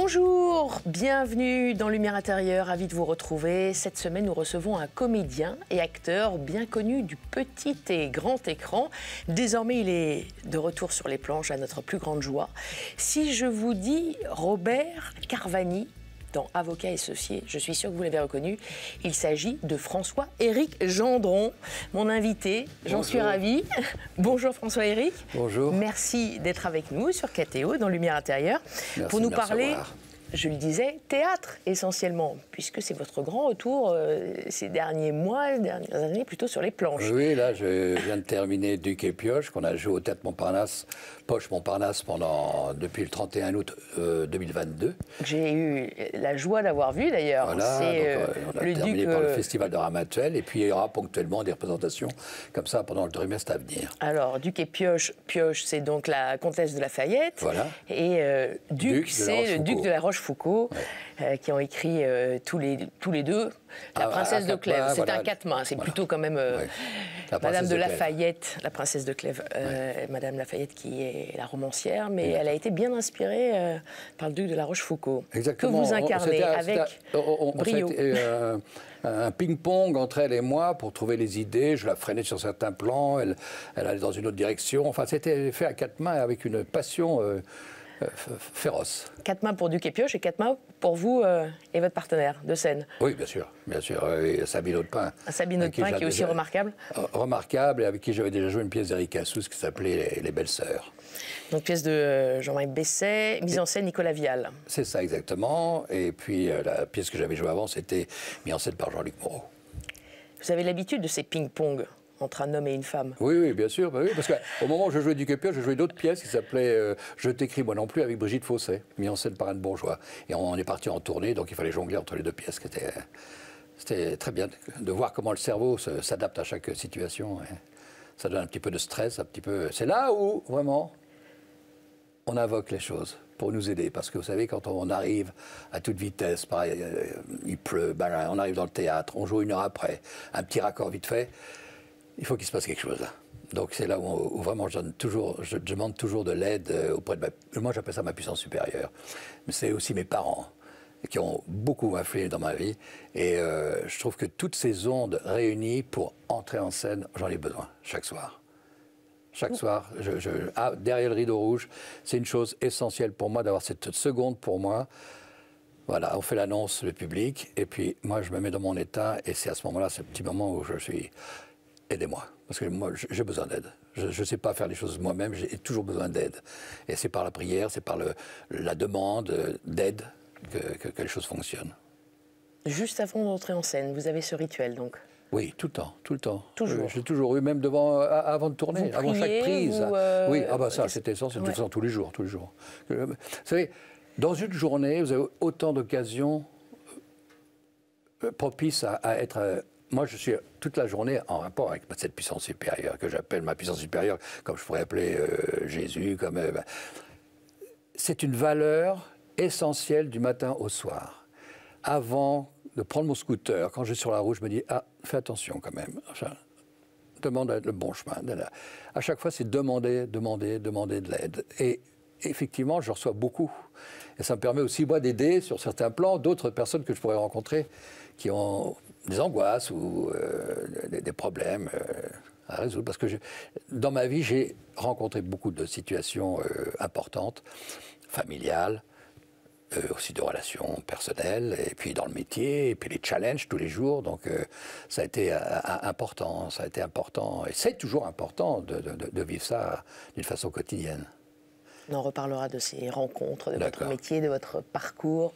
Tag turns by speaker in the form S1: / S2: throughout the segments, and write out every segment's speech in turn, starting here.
S1: Bonjour, bienvenue dans Lumière intérieure, ravi de vous retrouver. Cette semaine, nous recevons un comédien et acteur bien connu du petit et grand écran. Désormais, il est de retour sur les planches à notre plus grande joie. Si je vous dis Robert Carvani, dans Avocat et Socié, je suis sûre que vous l'avez reconnu, il s'agit de François-Éric Gendron, mon invité. J'en suis ravie. Bonjour François-Éric. Bonjour. Merci d'être avec nous sur KTO dans Lumière intérieure pour nous parler je le disais, théâtre essentiellement, puisque c'est votre grand retour euh, ces derniers mois, dernières années, plutôt sur les
S2: planches. Oui, là, je viens de terminer Duc et Pioche, qu'on a joué au Théâtre Montparnasse, Poche Montparnasse, pendant, depuis le 31 août 2022. Euh, J'ai eu la joie d'avoir vu, d'ailleurs. Voilà, euh, on a le terminé par le Festival de Ramatuel, et puis il y aura ponctuellement des représentations comme ça pendant le trimestre à venir.
S1: Alors, Duc et Pioche, Pioche, c'est donc la comtesse de Lafayette. Fayette Et Duc, Duc c'est le Duc de la Roche Foucault, euh, qui ont écrit euh, tous, les, tous les deux La ah, princesse de Clèves. C'est un quatre mains, c'est plutôt quand même euh, Madame de, Lafayette, la princesse de Clèves, Madame Lafayette qui est la romancière, mais elle a été bien inspirée par le duc de la Rochefoucauld, Exactement. que vous incarnez avec
S2: un ping-pong entre elle et moi pour trouver les idées, je la freinais sur certains plans, elle, elle allait dans une autre direction, enfin c'était fait à quatre mains avec une passion... Euh, féroce.
S1: Quatre mains pour Duc et Pioche et quatre mains pour vous euh, et votre partenaire de scène.
S2: Oui, bien sûr, bien sûr. Euh, et Sabine Audepin.
S1: Sabine Audepin qui, est aussi remarquable.
S2: Remarquable et avec qui j'avais déjà joué une pièce d'Eric Assous qui s'appelait Les, Belles-Sœurs.
S1: Donc pièce de Jean-Marie Besset, mise en scène Nicolas Vial.
S2: C'est ça exactement. Et puis la pièce que j'avais jouée avant, c'était mise en scène par Jean-Luc Moreau.
S1: Vous avez l'habitude de ces ping-pong entre un homme et une femme.
S2: Oui, oui, bien sûr. Bah parce qu'au moment où je jouais du Cupier, je jouais d'autres pièces qui s'appelaient euh, Je t'écris moi non plus avec Brigitte Fosset, mis en scène par Anne Bourgeois. Et on est parti en tournée, donc il fallait jongler entre les deux pièces. C'était très bien de voir comment le cerveau s'adapte à chaque situation. Ça donne un petit peu de stress, un petit peu. C'est là où, vraiment, on invoque les choses pour nous aider. Parce que vous savez, quand on arrive à toute vitesse, euh, il pleut, ben, on arrive dans le théâtre, on joue une heure après, un petit raccord vite fait il faut qu'il se passe quelque chose Donc c'est là où, vraiment je, je demande toujours de l'aide euh, auprès de ma... Moi j'appelle ça ma puissance supérieure. Mais c'est aussi mes parents qui ont beaucoup influé dans ma vie. Et euh, je trouve que toutes ces ondes réunies pour entrer en scène, j'en ai besoin chaque soir. Chaque soir, je, ah, derrière le rideau rouge, c'est une chose essentielle pour moi d'avoir cette seconde pour moi. Voilà, on fait l'annonce, le public, et puis moi je me mets dans mon état, et c'est à ce moment-là, ce petit moment où je suis aidez-moi, parce que moi, j'ai besoin d'aide. Je ne sais pas faire les choses moi-même, j'ai toujours besoin d'aide. Et c'est par la prière, c'est par le, la demande d'aide que, quelque chose les choses fonctionnent.
S1: Juste avant d'entrer en scène, vous avez ce rituel, donc
S2: oui, tout le temps, tout le temps. Toujours. J'ai toujours eu, même devant, euh, avant de tourner, avant chaque prise. Euh, oui, ah ben ça, c'était ça Tout tous les jours, tous les jours. Euh, vous savez, dans une journée, vous avez autant d'occasions propices à être moi, je suis toute la journée en rapport avec cette puissance supérieure, que j'appelle ma puissance supérieure, comme je pourrais appeler euh, Jésus, quand même. Euh, bah. c'est une valeur essentielle du matin au soir. Avant de prendre mon scooter, quand je suis sur la route, je me dis Ah, fais attention quand même. demande le bon chemin. À chaque fois, c'est demander, demander, demander de l'aide. Et effectivement, je reçois beaucoup. Et ça me permet aussi, moi, d'aider sur certains plans d'autres personnes que je pourrais rencontrer qui ont des angoisses ou euh, des, problèmes euh, à résoudre. Parce que je, dans ma vie, j'ai rencontré beaucoup de situations euh, importantes, familiales, aussi de relations personnelles, et puis dans le métier, et puis les challenges tous les jours. Donc ça a été important, ça a été important, et c'est toujours important de, de vivre ça d'une façon quotidienne.
S1: On en reparlera de ces rencontres, de votre métier, de votre parcours,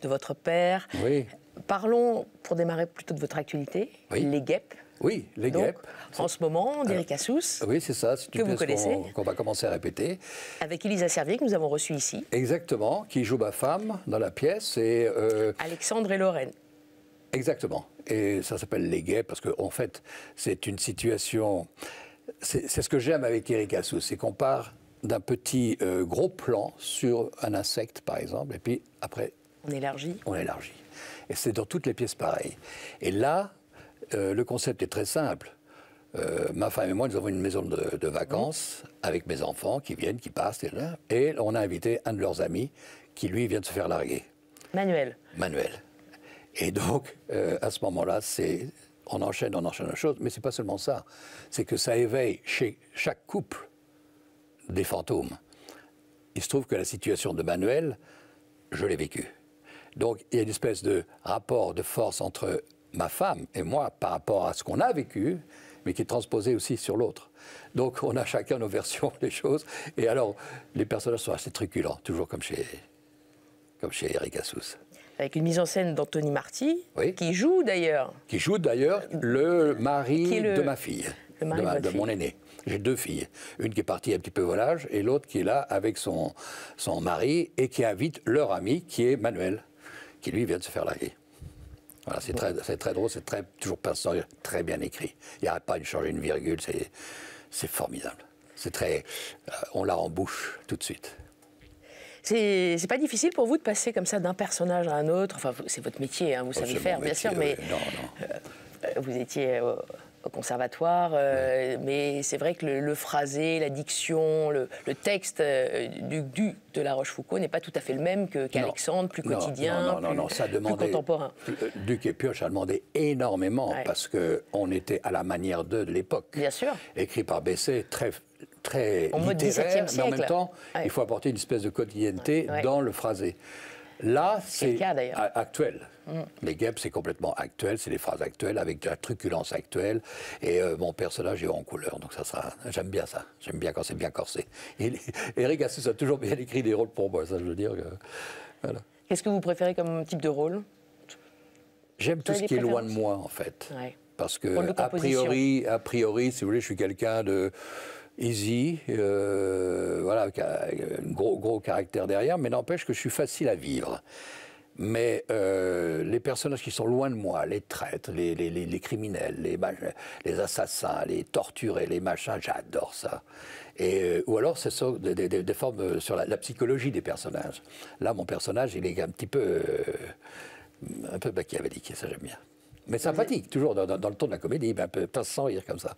S1: de votre père. Oui. Parlons, pour démarrer plutôt de votre actualité,
S2: les guêpes. Oui, les guêpes. En ce moment, d'Éric Assous. Oui, c'est ça, c'est une que qu'on va commencer à répéter. Avec Elisa Servier, que nous avons reçue ici. Exactement, qui joue ma femme dans la pièce. Et, euh, Alexandre et Lorraine. Exactement. Et ça s'appelle les guêpes parce qu'en fait, c'est une situation. C'est ce que j'aime avec Éric Assous, c'est qu'on part d'un petit euh, gros plan sur un insecte, par exemple, et puis après.
S1: On élargit. On élargit.
S2: Et c'est dans toutes les pièces pareilles. Et là, euh, le concept est très simple. Euh, ma femme et moi, nous avons une maison de, vacances avec mes enfants qui viennent, qui passent, et, là, et on a invité un de leurs amis qui, lui, vient de se faire larguer. Manuel. Manuel. Et donc, euh, à ce moment-là, c'est on enchaîne, on enchaîne la chose, mais c'est pas seulement ça. C'est que ça éveille chez chaque couple des fantômes. Il se trouve que la situation de Manuel, je l'ai vécue. Donc il y a une espèce de rapport de force entre ma femme et moi par rapport à ce qu'on a vécu, mais qui est transposé aussi sur l'autre. Donc on a chacun nos versions des choses. Et alors les personnages sont assez truculents, toujours comme chez, comme chez Eric Assous
S1: avec une mise en scène d'Anthony Marty,
S2: qui joue d'ailleurs. Qui joue d'ailleurs le euh, mari de ma fille, de, mon aîné. J'ai deux filles, une qui est partie un petit peu volage et l'autre qui est là avec son, son mari et qui invite leur ami qui est Manuel qui lui vient de se faire larguer. Voilà, c'est très, très drôle, c'est très, toujours très bien écrit. Il n'y a pas de changer une virgule, c'est formidable. C'est très. Euh, on la embouche tout de suite.
S1: C'est pas difficile pour vous de passer comme ça d'un personnage à un autre. Enfin, c'est votre métier, hein, vous oh, savez faire, bien sûr, mais. non, non. Euh, euh, vous étiez au conservatoire, euh, mais c'est vrai que le, phrasé, la diction, le, texte euh, du, de La Rochefoucauld n'est pas tout à fait le même qu'Alexandre, plus quotidien, non, plus, ça contemporain.
S2: Euh, Duc et Pioche a demandé énormément parce parce qu'on était à la manière d'eux de l'époque. Bien sûr. Écrit par Bessé, très très en littéraire, mais en même temps, il faut apporter une espèce de quotidienneté dans le phrasé. Là, c'est actuel. Mm. Les guêpes, c'est complètement actuel, c'est des phrases actuelles avec de la truculence actuelle. Et euh, mon personnage est en couleur, donc ça sera. J'aime bien ça. J'aime bien quand c'est bien corsé. Et, Eric Assus a toujours bien écrit des rôles pour moi, ça je veux dire.
S1: Qu'est-ce que vous préférez comme type de rôle
S2: J'aime tout ce qui est loin de moi, en fait. Parce que, a priori, a priori, si vous voulez, je suis quelqu'un de easy, euh, voilà, un gros, gros caractère derrière, mais n'empêche que je suis facile à vivre. Mais euh, les personnages qui sont loin de moi, les traîtres, les, criminels, les, les assassins, les torturés, les machins, j'adore ça. Et, euh, ou alors, ce sont des, formes euh, sur la, psychologie des personnages. Là, mon personnage, il est un petit peu, un peu machiavélique, ça j'aime bien. Mais sympathique, toujours dans, le ton de la comédie, un peu sans rire comme ça.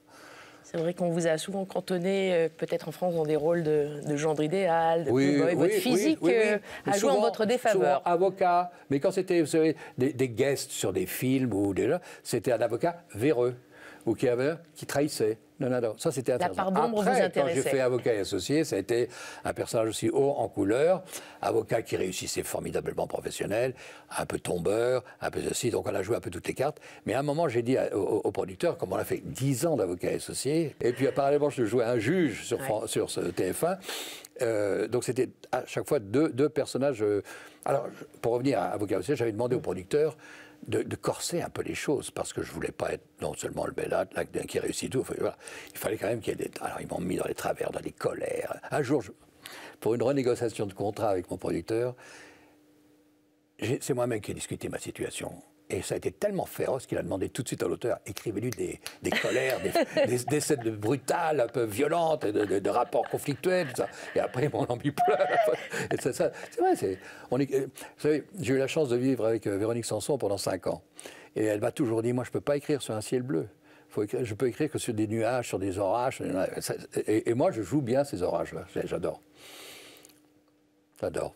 S2: C'est
S1: vrai qu'on vous a souvent cantonné, euh, peut-être en France, dans des rôles de, de gendre idéal, de votre physique euh, a joué en votre défaveur.
S2: avocat, mais quand c'était, des, des, guests sur des films ou déjà, c'était un avocat véreux ou qui, avait, qui trahissait. Non, non, non, ça c'était intéressant. Après, quand j'ai fait avocat et associé, ça a été un personnage aussi haut en couleur, avocat qui réussissait formidablement professionnel, un peu tombeur, un peu ceci, donc on a joué un peu toutes les cartes. Mais à un moment, j'ai dit au, producteur, comme on a fait 10 ans d'avocat et associé, et puis parallèlement, je jouais un juge sur, sur ce TF1, euh, donc c'était à chaque fois deux, personnages. Euh, alors, pour revenir à avocat et associé, j'avais demandé au producteur de, corser un peu les choses, parce que je voulais pas être non seulement le bel qui réussit tout, il fallait quand même qu'il y ait des... Alors ils m'ont mis dans les travers, dans les colères. Un jour, pour une renégociation de contrat avec mon producteur, c'est moi-même qui ai discuté ma situation. Et ça a été tellement féroce qu'il a demandé tout de suite à l'auteur écrivez-lui des, colères, des, des, scènes brutales, un peu violentes, de, de, rapports conflictuels, tout ça. Et après, mon ami pleure. C'est vrai, c'est. Euh, vous savez, j'ai eu la chance de vivre avec euh, Véronique Sanson pendant cinq ans. Et elle m'a toujours dit moi, je ne peux pas écrire sur un ciel bleu. Faut je peux écrire que sur des nuages, sur des orages. Et, et moi, je joue bien ces orages-là. J'adore. J'adore.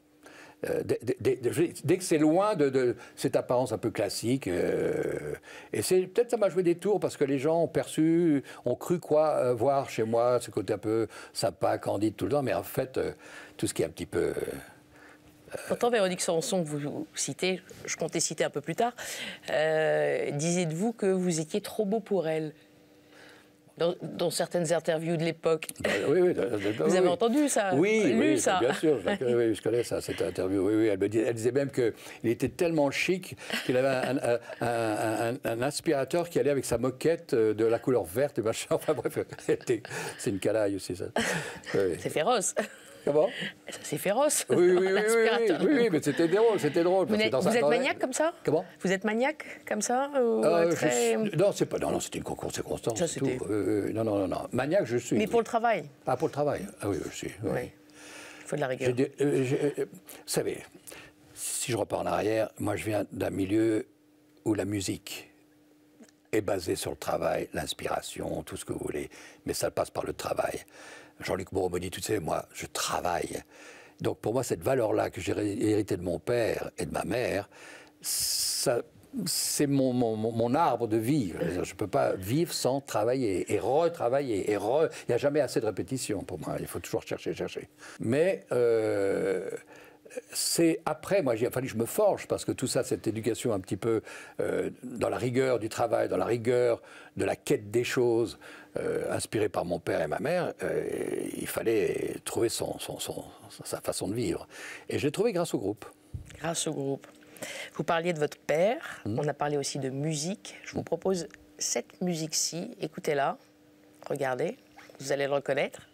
S2: Euh, dès que c'est loin de, cette apparence un peu classique. Euh, et c'est peut-être ça m'a joué des tours parce que les gens ont perçu, ont cru quoi euh, voir chez moi ce côté un peu sympa, candide tout le temps, mais en fait tout ce qui est un petit peu.
S1: Pourtant, Véronique Sanson, que vous citez, je comptais citer un peu plus tard, disiez vous que vous étiez trop beau pour elle dans, certaines interviews de l'époque.
S2: Bah, oui, oui. Vous avez entendu bah, ça Oui, bien sûr. Je, oui, je connais ça, cette interview. Oui, oui, elle, disait même qu'il était tellement chic qu'il avait un, aspirateur qui allait avec sa moquette euh, de la couleur verte et machin. Enfin bref, c'est une canaille aussi, ça. C'est féroce. Comment Ça, c'est féroce. Oui, oui, oui, oui, mais c'était drôle, c'était drôle. Vous, êtes, maniaque comme ça Comment
S1: Vous êtes maniaque comme ça Non,
S2: c'est pas. Non, non, c'était une conséquence. Ça, c'était. non, non, non, non. Maniaque, je suis. Mais pour
S1: le travail. Ah, pour le travail.
S2: Ah oui, je suis. Oui.
S1: Il faut de la rigueur. Euh, euh,
S2: vous savez, si je repars en arrière, moi, je viens d'un milieu où la musique est basée sur le travail, l'inspiration, tout ce que vous voulez, mais ça passe par le travail. Jean-Luc Moreau me dit, tu sais, moi, je travaille. Donc pour moi, cette valeur-là que j'ai héritée de mon père et de ma mère, c'est mon, arbre de vie. Je ne peux pas vivre sans travailler et retravailler. Et Il n'y a jamais assez de répétition pour moi. Il faut toujours chercher, chercher. Mais euh, c'est après, moi, il a fallu que je me forge parce que tout ça, cette éducation un petit peu euh, dans la rigueur du travail, dans la rigueur de la quête des choses, euh, inspiré par mon père et ma mère, euh, il fallait trouver son, sa façon de vivre. Et je l'ai trouvé grâce au groupe. Grâce au groupe. Vous parliez de votre père,
S1: hmm. on a parlé aussi de musique. Je vous propose cette musique-ci, écoutez-la, regardez, vous allez le reconnaître.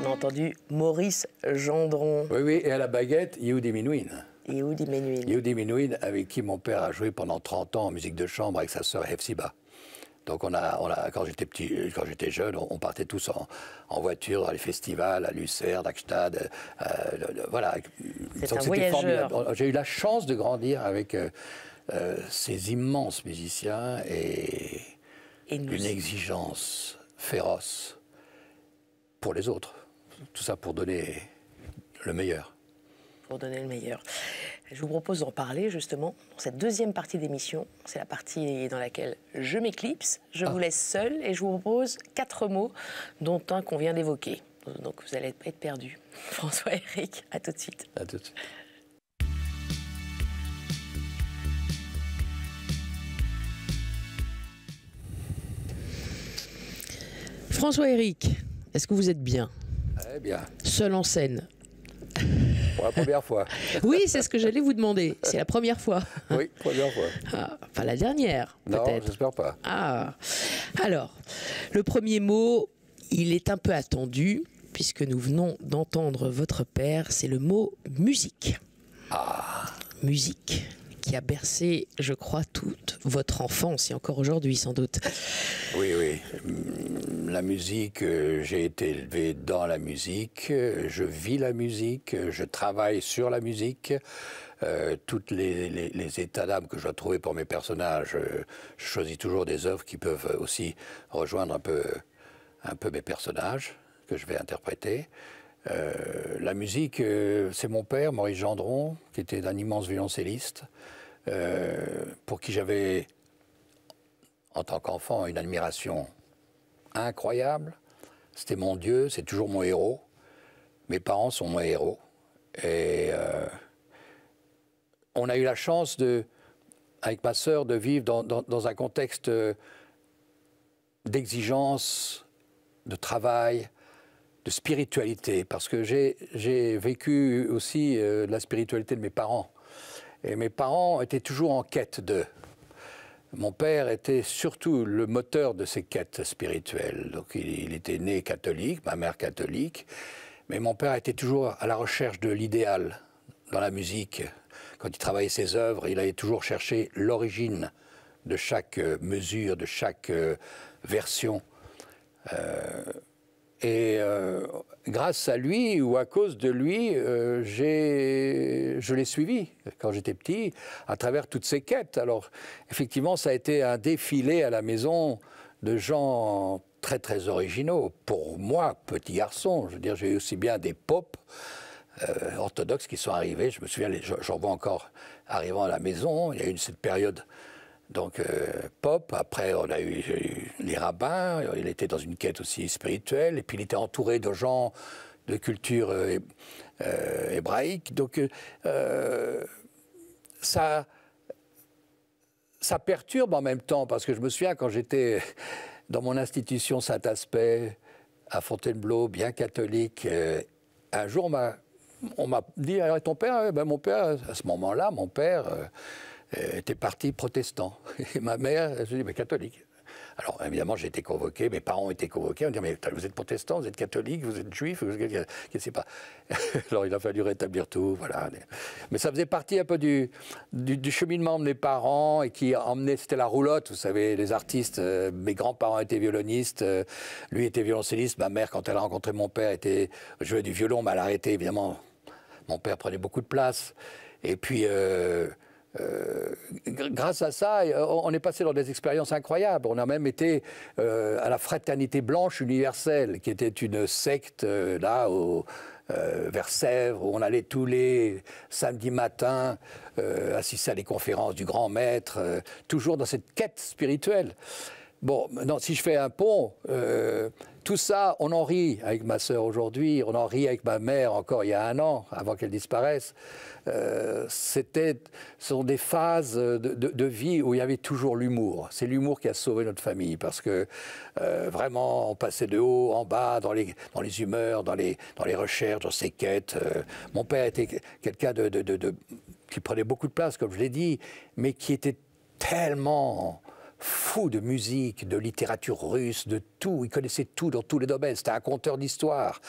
S1: on a entendu Maurice Gendron.
S2: Oui, oui, et à la baguette, Yehudi Menuhin. Yehudi Menuhin. Yehudi Menuhin, avec qui mon père a joué pendant 30 ans en musique de chambre avec sa sœur Hefsiba. Donc on a, quand j'étais petit, quand j'étais jeune, on, partait tous en, voiture dans les festivals à Lucerne, à Gstad, euh, voilà. J'ai eu la chance de grandir avec euh, euh, ces immenses musiciens et une exigence féroce pour les autres. Tout ça pour donner le meilleur.
S1: Pour donner le meilleur. Je vous propose d'en parler justement dans cette deuxième partie d'émission. C'est la partie dans laquelle je m'éclipse, je vous ah. laisse seul et je vous propose quatre mots, dont un qu'on vient d'évoquer. Donc vous allez être perdu. François Eric, à tout de suite. À tout de suite. François Eric, est-ce que vous êtes bien bien. Seul en
S2: scène Pour la première fois. oui, c'est
S1: ce que j'allais vous demander. C'est la première fois. oui, première fois.
S2: Ah, enfin, la dernière. Non, j'espère pas. Ah.
S1: Alors, le premier mot, il est un peu attendu, puisque nous venons d'entendre votre père. C'est le mot musique. Ah. Musique qui a bercé, je crois, toute votre enfance et encore aujourd'hui sans doute.
S2: Oui, oui. Hum, la musique, euh, j'ai été élevé dans la musique, je vis la musique, je travaille sur la musique. Euh, les, états d'âme que je dois trouver pour mes personnages, euh, je choisis toujours des œuvres qui peuvent aussi rejoindre un peu, un peu mes personnages que je vais interpréter. Euh, la musique, c'est mon père, Maurice Gendron, qui était un immense violoncelliste, euh, pour qui j'avais, en tant qu'enfant, une admiration incroyable. C'était mon Dieu, c'est toujours mon héros. Mes parents sont mes héros. Et euh, on a eu la chance, de, avec ma sœur, de vivre dans, un contexte euh, d'exigence, de travail, de spiritualité, parce que j'ai vécu aussi la spiritualité de mes parents. Et mes parents étaient toujours en quête d'eux. Mon père était surtout le moteur de ces quêtes spirituelles. Donc il, était né catholique, ma mère catholique, mais mon père était toujours à la recherche de l'idéal dans la musique. Quand il travaillait ses œuvres, il allait toujours chercher l'origine de chaque euh, mesure, de chaque euh, version. Euh, et euh, grâce à lui ou à cause de lui, euh, j'ai je l'ai suivi quand j'étais petit, à travers toutes ces quêtes. Alors, effectivement, ça a été un défilé à la maison de gens très très originaux. Pour moi, petit garçon, je veux dire, j'ai eu aussi bien des popes euh, orthodoxes qui sont arrivés. Je me souviens, j'en vois encore arrivant à la maison. Il y a eu cette période donc, euh, Pop, après, on a eu, les rabbins, il était dans une quête aussi spirituelle, et puis il était entouré de gens de culture euh, euh, hébraïque. Donc, ça, ça perturbe en même temps, parce que je me souviens quand j'étais dans mon institution Saint-Aspect, à Fontainebleau, bien catholique, un jour on m'a dit Alors, ah, ton père ben, Mon père, à ce moment-là, mon père euh, était parti protestant. Et ma mère, elle se dit, mais catholique. Alors, évidemment, j'ai été convoqué, mes parents ont été convoqués. On dit Mais vous êtes protestant, vous êtes catholique, vous êtes juif, je ne sais pas. Alors, il a fallu rétablir tout, voilà. Mais ça faisait partie un peu du, du, cheminement de mes parents et qui emmenait, c'était la roulotte, vous savez, les artistes. Euh, mes grands-parents étaient violonistes, euh, lui était violoncelliste. Ma mère, quand elle a rencontré mon père, était jouait du violon, mais elle a arrêté, évidemment. Mon père prenait beaucoup de place. Et puis. Euh, grâce à ça, euh, on est passé dans des expériences incroyables. On a même été euh, à la Fraternité Blanche Universelle, qui était une secte là au, vers Sèvres, où on allait tous les samedis matins assister à des conférences du grand maître, toujours dans cette quête spirituelle. Bon, maintenant, si je fais un pont, euh, tout ça, on en rit avec ma sœur aujourd'hui, on en rit avec ma mère encore il y a un an, avant qu'elle disparaisse. Euh, ce sont des phases de, vie où il y avait toujours l'humour. C'est l'humour qui a sauvé notre famille, parce que euh, vraiment, on passait de haut en bas, dans les, dans les humeurs, dans les, dans les recherches, dans ses quêtes. mon père était quelqu'un de, de, qui prenait beaucoup de place, comme je l'ai dit, mais qui était tellement fou de musique, de littérature russe, de tout. Il connaissait tout dans tous les domaines. C'était un conteur d'histoire.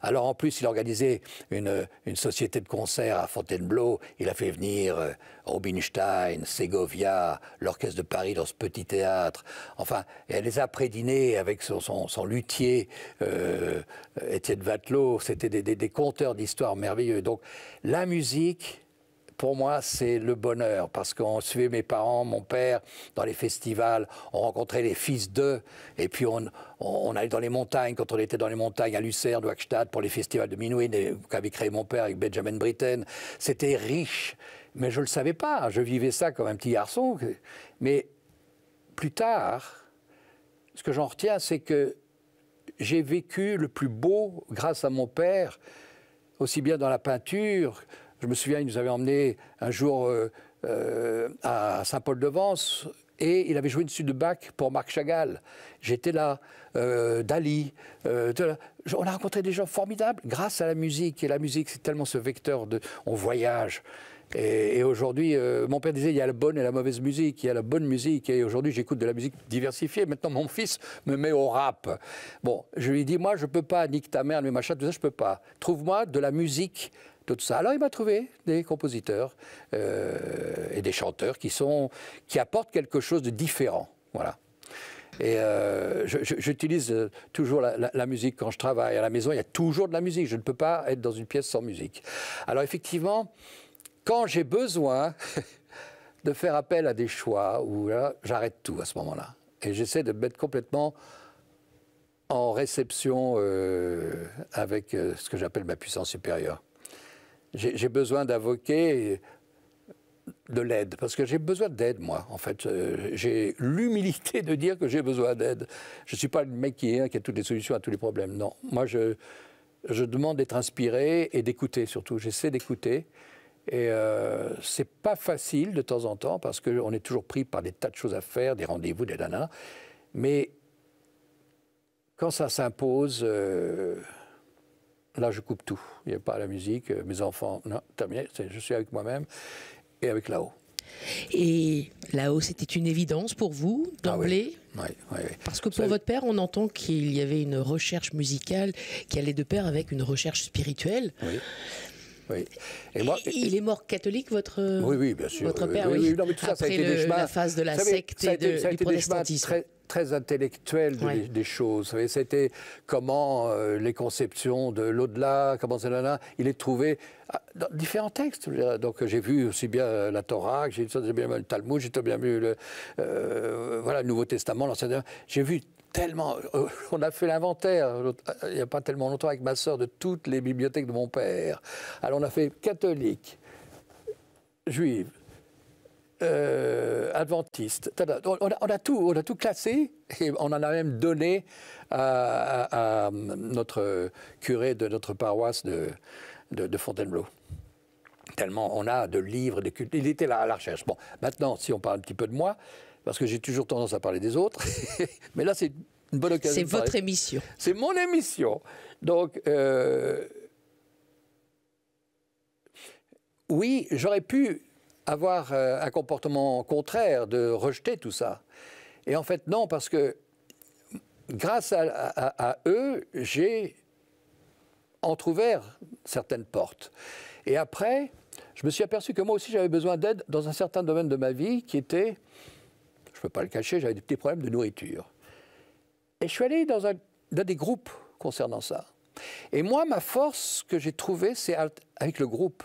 S2: Alors en plus, il organisait une, société de concert à Fontainebleau. Il a fait venir euh, Rubinstein, Segovia, l'Orchestre de Paris dans ce petit théâtre. Enfin, elle les a prédînés avec son, son, luthier, euh, Étienne Vatelot. C'était des, des conteurs d'histoire merveilleux. Donc la musique pour moi, c'est le bonheur, parce qu'on suivait mes parents, mon père, dans les festivals, on rencontrait les fils d'eux, et puis on, on, allait dans les montagnes, quand on était dans les montagnes à Lucerne à pour les festivals de Minuit, qu'avait créé mon père avec Benjamin Britten. C'était riche, mais je ne le savais pas, je vivais ça comme un petit garçon. Mais plus tard, ce que j'en retiens, c'est que j'ai vécu le plus beau grâce à mon père, aussi bien dans la peinture je me souviens, il nous avait emmené un jour euh, euh, à Saint-Paul-de-Vence et il avait joué une suite de bac pour Marc Chagall. J'étais là, euh, Dali. on a rencontré des gens formidables grâce à la musique. Et la musique, c'est tellement ce vecteur de. On voyage. Et, aujourd'hui, mon père disait il y a la bonne et la mauvaise musique, il y a la bonne musique. Et aujourd'hui, j'écoute de la musique diversifiée. Maintenant, mon fils me met au rap. Bon, je lui dis moi, je ne peux pas, nique ta mère, mais machin, tout ça, je peux pas. Trouve-moi de la musique ça. Alors il m'a trouvé des compositeurs euh, et des chanteurs qui, sont, qui apportent quelque chose de différent. Voilà. Et euh, j'utilise euh, toujours la, musique quand je travaille à la maison. Il y a toujours de la musique. Je ne peux pas être dans une pièce sans musique. Alors effectivement, quand j'ai besoin de faire appel à des choix, j'arrête tout à ce moment-là. Et j'essaie de me mettre complètement en réception avec ce que j'appelle ma puissance supérieure j'ai besoin d'invoquer de l'aide, parce que j'ai besoin d'aide, moi, en fait. Euh, j'ai l'humilité de dire que j'ai besoin d'aide. Je ne suis pas le mec qui, qui a toutes les solutions à tous les problèmes, non. Moi, je, je demande d'être inspiré et d'écouter, surtout. J'essaie d'écouter. Et euh, c'est pas facile de temps en temps, parce qu'on est toujours pris par des tas de choses à faire, des rendez-vous, des nanas. Mais quand ça s'impose... Euh, là, je coupe tout. Il n'y a pas la musique, euh, mes enfants, non, terminé, je suis avec moi-même et avec là-haut. Et là-haut, c'était une évidence pour vous, d'emblée ah oui,
S1: oui, Parce que pour votre père, on entend qu'il y avait une recherche musicale qui allait de pair avec une recherche spirituelle. Oui. Et il est mort catholique, votre, oui, oui, bien sûr, votre père, oui. Après le, la phase de la secte et de, du protestantisme
S2: très intellectuelle des choses. C'était comment euh, les conceptions de l'au-delà, comment cela, il est trouvé ah, dans différents textes. Donc j'ai vu aussi bien euh, la Torah, j'ai bien vu le Talmud, j'ai bien vu le euh, voilà, Nouveau Testament, l'Ancien J'ai vu tellement. on a fait l'inventaire, il n'y a pas tellement longtemps, avec ma soeur de toutes les bibliothèques de mon père. Alors on a fait catholique, juive, euh, adventiste. On a, tout, on a tout classé et on en a même donné à, euh, notre curé de notre paroisse de, de, Fontainebleau. Tellement on a de livres, de cultes. Il était là à la recherche. Bon, maintenant, si on parle un petit peu de moi, parce que j'ai toujours tendance à parler des autres, mais là, c'est une bonne occasion. C'est votre émission. C'est mon émission. Donc. Euh, oui, j'aurais pu avoir euh, un comportement contraire, de rejeter tout ça. Et en fait, non, parce que grâce à, eux, j'ai entrouvert certaines portes. Et après, je me suis aperçu que moi aussi, j'avais besoin d'aide dans un certain domaine de ma vie qui était, je ne peux pas le cacher, j'avais des petits problèmes de nourriture. Et je suis allé dans, un, dans des groupes concernant ça. Et moi, ma force que j'ai trouvée, c'est avec le groupe.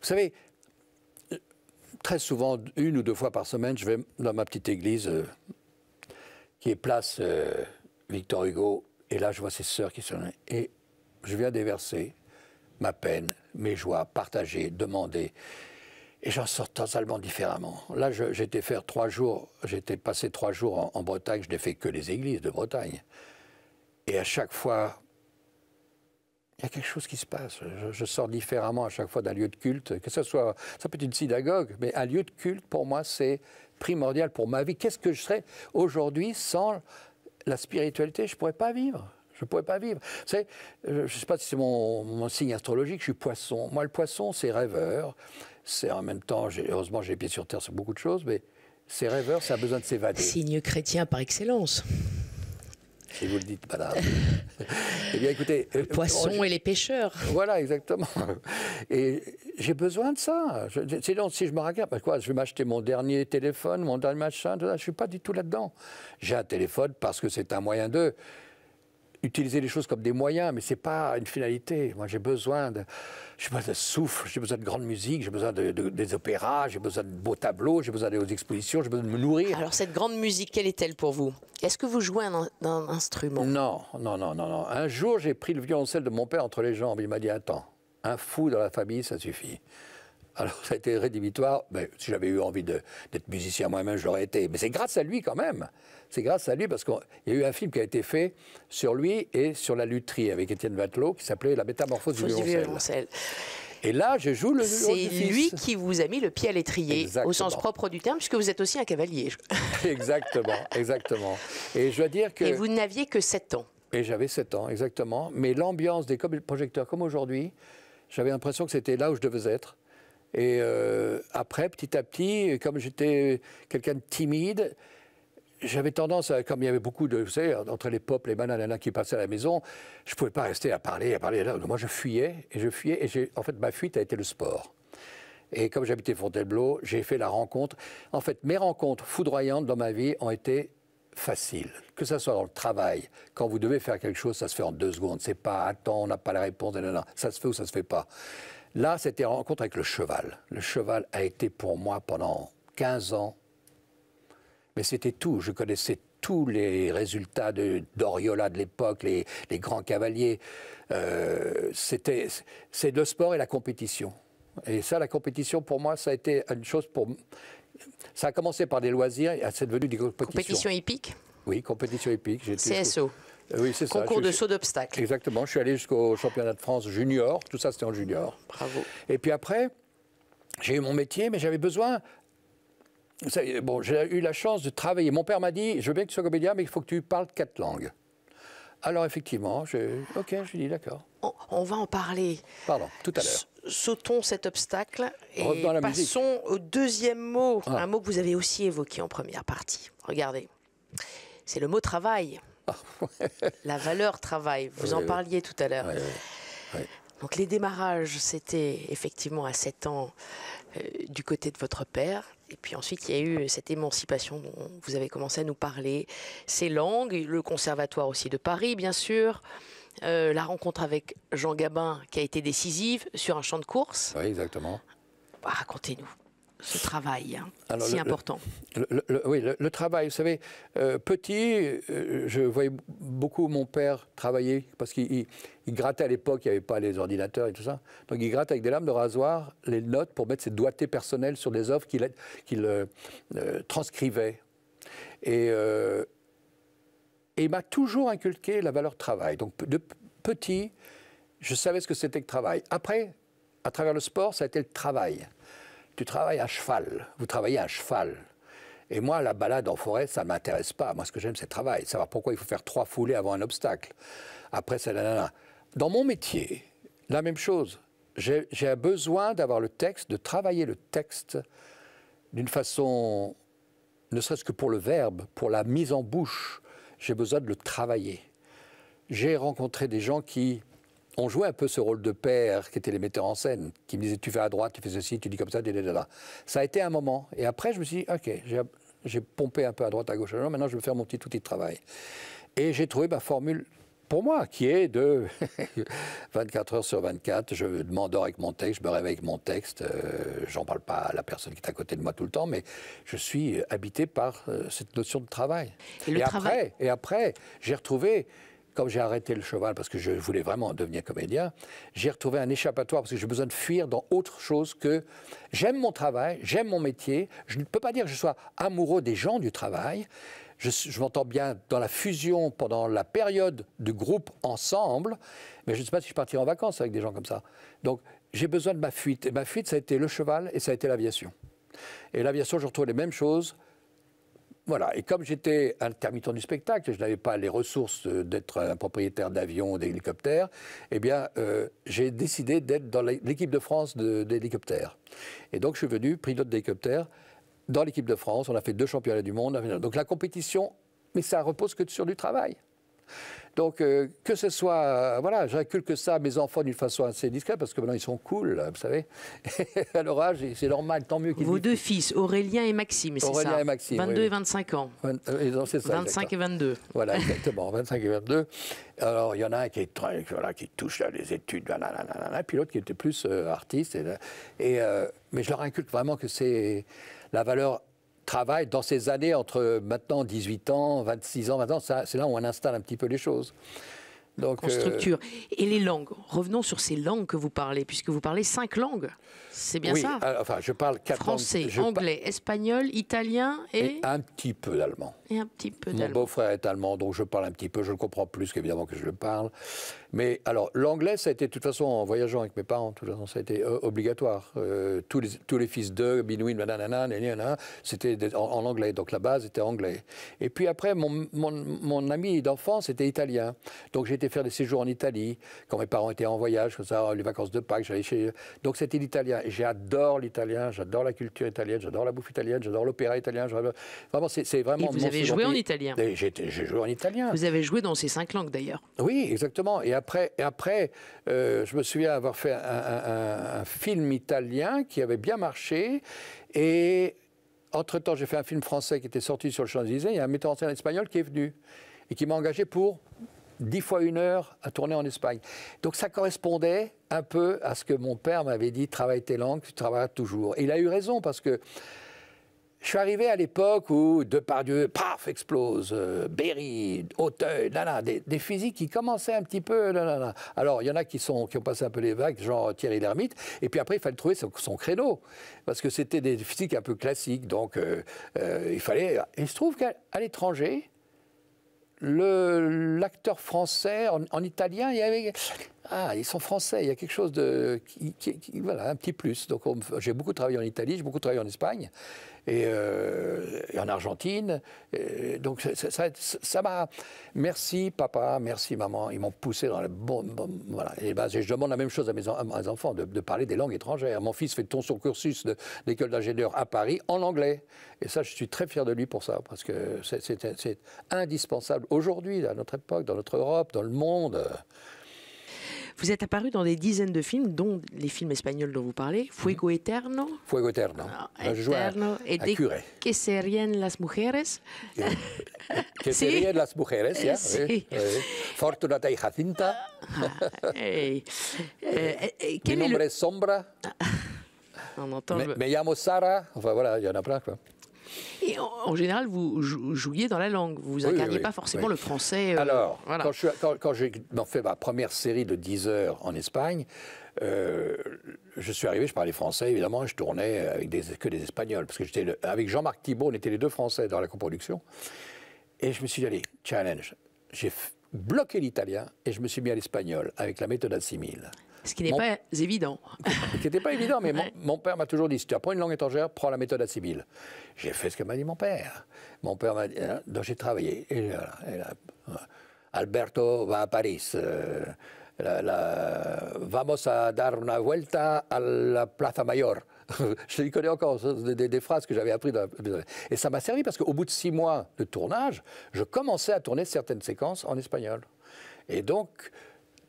S2: Vous savez, très souvent, une ou deux fois par semaine, je vais dans ma petite église euh, qui est place euh, Victor Hugo. Et là, je vois ses sœurs qui sont là. Et je viens déverser ma peine, mes joies, partager, demander. Et j'en sors totalement différemment. Là, j'étais faire trois jours, j'étais passé trois jours en Bretagne, je n'ai fait que les églises de Bretagne. Et à chaque fois, il y a quelque chose qui se passe. Je, sors différemment à chaque fois d'un lieu de culte, que ce soit, ça peut être une synagogue, mais un lieu de culte, pour moi, c'est primordial pour ma vie. Qu'est-ce que je serais aujourd'hui sans la spiritualité Je ne pourrais pas vivre. Je ne pourrais pas vivre. C'est, je sais pas si c'est mon, mon, signe astrologique, je suis poisson. Moi, le poisson, c'est rêveur. C'est en même temps, heureusement, j'ai les pieds sur terre sur beaucoup de choses, mais c'est rêveur, ça a besoin de s'évader. Signe
S1: chrétien par excellence
S2: si vous le dites, madame. eh bien, écoutez. Le euh, poisson et les pêcheurs. Voilà, exactement. Et j'ai besoin de ça. sinon, si je me regarde, je vais m'acheter mon dernier téléphone, mon dernier machin, je ne suis pas du tout là-dedans. J'ai un téléphone parce que c'est un moyen d'eux utiliser les choses comme des moyens, mais ce n'est pas une finalité. Moi, j'ai besoin de, de souffle, j'ai besoin de grande musique, j'ai besoin de, des opéras, j'ai besoin de beaux tableaux, j'ai besoin aux expositions, j'ai besoin de me nourrir. Alors, cette grande musique, quelle est-elle pour vous Est-ce que vous jouez un, instrument Non, non, non, non, non. Un jour, j'ai pris le violoncelle de mon père entre les jambes. Il m'a dit Attends, un fou dans la famille, ça suffit. Alors, ça a été rédhibitoire. Ben, si j'avais eu envie d'être musicien moi-même, j'aurais été. Mais c'est grâce à lui, quand même. C'est grâce à lui, parce qu'il y a eu un film qui a été fait sur lui et sur la lutherie avec Étienne Vatelot, qui s'appelait La métamorphose du violoncelle. Et là, je joue le C'est lui
S1: qui vous a mis le pied à l'étrier, au sens propre du terme, puisque vous êtes aussi un cavalier.
S2: exactement, exactement. Et je dois dire que. Et vous n'aviez que 7 ans. Et j'avais 7 ans, exactement. Mais l'ambiance des projecteurs, comme aujourd'hui, j'avais l'impression que c'était là où je devais être. Et euh, après, petit à petit, comme j'étais quelqu'un de timide, j'avais tendance, à, comme il y avait beaucoup de, vous savez, entre les pop, les bananas qui passaient à la maison, je ne pouvais pas rester à parler, à parler. Donc moi, je fuyais et je fuyais. Et en fait, ma fuite a été le sport. Et comme j'habitais Fontainebleau, j'ai fait la rencontre. En fait, mes rencontres foudroyantes dans ma vie ont été faciles. Que ça soit dans le travail, quand vous devez faire quelque chose, ça se fait en deux secondes. C'est pas attends, on n'a pas la réponse, ça se fait ou ça se fait pas. Là, c'était rencontre avec le cheval. Le cheval a été pour moi pendant 15 ans, mais c'était tout. Je connaissais tous les résultats d'Oriola de, l'époque, les, grands cavaliers. Euh, c'était, c'est le sport et la compétition. Et ça, la compétition, pour moi, ça a été une chose pour... Ça a commencé par des loisirs et c'est devenu des compétitions. Compétition hippique Oui, compétition hippique. CSO. Ah oui, c'est ça. Concours de saut d'obstacle. Exactement. Je suis allé jusqu'au championnat de France junior. Tout ça, c'était en junior. Ah, bravo. Et puis après, j'ai eu mon métier, mais j'avais besoin Bon, j'ai eu la chance de travailler. Mon père m'a dit, je veux bien que tu sois comédien, mais il faut que tu parles quatre langues. Alors effectivement, j'ai ok, je dis d'accord. On, va en parler. Pardon, tout à l'heure.
S1: Sautons cet obstacle et passons au deuxième mot, ah. un mot que vous avez aussi évoqué en première partie. Regardez, c'est le mot travail la valeur travail, vous en parliez tout à l'heure. Donc les démarrages, c'était effectivement à 7 ans euh, du côté de votre père. Et puis ensuite, il y a eu cette émancipation dont vous avez commencé à nous parler. Ces langues, le conservatoire aussi de Paris, bien sûr. Euh, la rencontre avec Jean Gabin qui a été décisive sur un champ de course. Oui, exactement. Bah, racontez-nous ce travail hein, si important
S2: le, Oui, le, travail, vous savez, euh, petit, euh, je voyais beaucoup mon père travailler, parce qu'il grattait à l'époque, il n'y avait pas les ordinateurs et tout ça, donc il gratte avec des lames de rasoir les notes pour mettre ses doigtés personnels sur des œuvres qu'il euh, transcrivait. Et, il m'a toujours inculqué la valeur travail. Donc de petit, je savais ce que c'était que travail. Après, à travers le sport, ça a été le travail tu travailles à cheval, vous travaillez à cheval. Et moi, la balade en forêt, ça ne m'intéresse pas. Moi, ce que j'aime, c'est le travail. Savoir pourquoi il faut faire trois foulées avant un obstacle. Après, c'est nana. Dans mon métier, la même chose. J'ai besoin d'avoir le texte, de travailler le texte d'une façon, ne serait-ce que pour le verbe, pour la mise en bouche. J'ai besoin de le travailler. J'ai rencontré des gens qui on jouait un peu ce rôle de père qui était les metteurs en scène, qui me disait, tu fais à droite, tu fais ceci, tu dis comme ça, tu Ça a été un moment. Et après, je me suis dit, OK, j'ai pompé un peu à droite, à gauche, maintenant je vais faire mon petit outil de travail. Et j'ai trouvé ma formule pour moi, qui est de 24 heures sur 24, je m'endors avec mon texte, je me réveille avec mon texte, j'en parle pas à la personne qui est à côté de moi tout le temps, mais je suis habité par cette notion de travail. Et, après, et après j'ai retrouvé comme j'ai arrêté le cheval parce que je voulais vraiment devenir comédien, j'ai retrouvé un échappatoire parce que j'ai besoin de fuir dans autre chose que j'aime mon travail, j'aime mon métier. Je ne peux pas dire que je sois amoureux des gens du travail. Je, m'entends bien dans la fusion pendant la période du groupe ensemble, mais je ne sais pas si je partirai en vacances avec des gens comme ça. Donc j'ai besoin de ma fuite. Et ma fuite, ça a été le cheval et ça a été l'aviation. Et l'aviation, je retrouve les mêmes choses voilà, et comme j'étais intermittent du spectacle, je n'avais pas les ressources euh, d'être un propriétaire d'avion ou d'hélicoptère, eh bien, euh, j'ai décidé d'être dans l'équipe de France d'hélicoptère. et donc, je suis venu pilote d'hélicoptère dans l'équipe de France. On a fait deux championnats du monde. Donc, la compétition, mais ça repose que sur du travail. Donc, euh, que ce soit. je euh, voilà, j'inculque ça à mes enfants d'une façon assez discrète, parce que maintenant, ils sont cool, vous savez. à leur âge, c'est normal, tant mieux qu'ils. Vos deux
S1: fils, Aurélien et Maxime, c'est ça Aurélien et Maxime. 22 et 25 ans.
S2: Euh, ça, 25 et 22. Voilà, exactement, 25 et 22. Alors, il y en a un qui, est très, voilà, qui touche à les études, et puis l'autre qui était plus artiste. Et, mais je leur inculque vraiment que c'est la valeur travail dans ces années entre maintenant 18 ans, 26 ans, maintenant c'est là où on installe un petit peu les choses. Donc, euh, structure.
S1: Et les langues. Revenons sur ces langues que vous parlez, puisque vous parlez cinq langues. C'est bien ça euh,
S2: Enfin, je parle quatre Français, anglais,
S1: espagnol, italien et...
S2: un petit peu d'allemand. Et un petit peu d'allemand. Mon beau-frère est allemand, donc je parle un petit peu. Je le comprends plus qu'évidemment que je le parle. Mais alors, l'anglais, ça a été de toute façon en voyageant avec mes parents, de toute façon, ça a été euh, obligatoire. tous, les, tous les fils d'eux, binouin, nanana, c'était en, anglais. Donc la base était anglais. Et puis après, mon, mon, mon ami d'enfance était italien. Donc j'étais faire des séjours en Italie, quand mes parents étaient en voyage, comme ça, oh, les vacances de Pâques, j'allais chez. Donc c'était l'italien. Et j'adore l'italien, j'adore la culture italienne, j'adore la bouffe italienne, j'adore l'opéra italien. Vraiment, c'est vraiment. vous avez joué en italien. J'ai joué en italien.
S1: Vous avez joué dans ces cinq langues d'ailleurs.
S2: Oui, exactement. Et après, et après euh, je me souviens avoir fait un, un film italien qui avait bien marché. Et entre-temps, j'ai fait un film français qui était sorti sur le Champs-Élysées. Il y a un metteur en scène espagnol qui est venu et qui m'a engagé pour dix fois une heure à tourner en Espagne. Donc ça correspondait un peu à ce que mon père m'avait dit, travaille tes langues, tu travailleras toujours. Et il a eu raison parce que je suis arrivé à l'époque où Depardieu, paf, explose, euh, Berry, Auteuil, des, physiques qui commençaient un petit peu. Alors, il y en a qui, sont, qui ont passé un peu les vagues, genre Thierry Lhermitte, et puis après, il fallait trouver son, créneau, parce que c'était des physiques un peu classiques, donc euh, euh, il fallait... Il se trouve qu'à l'étranger, l'acteur français en, en, italien, il y avait ah, ils sont français, il y a quelque chose de. voilà, un petit plus. Donc, j'ai beaucoup travaillé en Italie, j'ai beaucoup travaillé en Espagne et, euh, en Argentine. donc, ça m'a. Merci papa, merci maman. Ils m'ont poussé dans la Bon, voilà. Et ben, je demande la même chose à mes, enfants, de, parler des langues étrangères. Mon fils fait ton son cursus d'école d'ingénieur à Paris en anglais. Et ça, je suis très fier de lui pour ça, parce que c'est indispensable aujourd'hui, à notre époque, dans notre Europe, dans le monde. Vous êtes apparu dans des
S1: dizaines de films, dont les films espagnols dont vous parlez, mhm. Fuego Eterno. Fuego Eterno. Ah, Eterno. et à curé. Que serien las mujeres.
S2: que serien las mujeres, yeah, eh. Fortuna oui, Fortunata y Jacinta. Mi nombre est sombra. Ah, me, me llamo Sara. Enfin voilà, il y en a plein quoi.
S1: Et en, général, vous jouiez dans la langue, vous incarniez oui, pas forcément
S2: le français. Euh, Alors, quand, j'ai ben, fait ma première série de 10 heures en Espagne, euh, je suis arrivé, je parlais français, évidemment, je tournais avec des, que des Espagnols, parce que j'étais avec Jean-Marc Thibault, on était les deux Français dans la coproduction. Et je me suis dit, allez, challenge. J'ai bloqué l'italien et je me suis mis à l'espagnol avec la méthode assimile. Ce qui n'est pas évident. Ce qui n'était pas évident, mais mon, père m'a toujours dit, si tu apprends une langue étrangère, prends la méthode à Sibylle. J'ai fait ce que m'a dit mon père. Mon père m'a dit, hein, donc j'ai travaillé. Alberto va à Paris. Euh, la, vamos a dar una vuelta a la Plaza Mayor. je lui connais encore des, phrases que j'avais apprises. Et ça m'a servi parce qu'au bout de six mois de tournage, je commençais à tourner certaines séquences en espagnol. Et donc,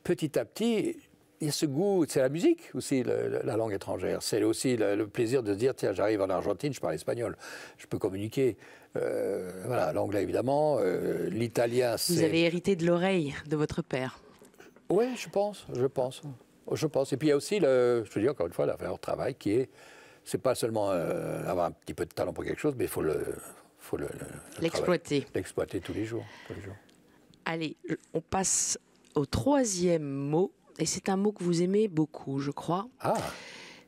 S2: petit à petit, il y a ce goût, c'est la musique aussi, la langue étrangère. C'est aussi le, plaisir de se dire, tiens, j'arrive en Argentine, je parle espagnol, je peux communiquer. Euh, voilà, l'anglais évidemment, l'italien, euh, l'italien. Vous avez
S1: hérité de l'oreille de votre père. Oui, je pense, je pense,
S2: oh, je pense. Et puis il y a aussi, le, je veux dire, encore une fois, la valeur travail qui est, c'est pas seulement euh, avoir un petit peu de talent pour quelque chose, mais il faut le, faut le, l'exploiter, l'exploiter tous les jours, tous les jours.
S1: Allez, on passe au troisième mot et c'est un mot que vous aimez beaucoup, je crois. Ah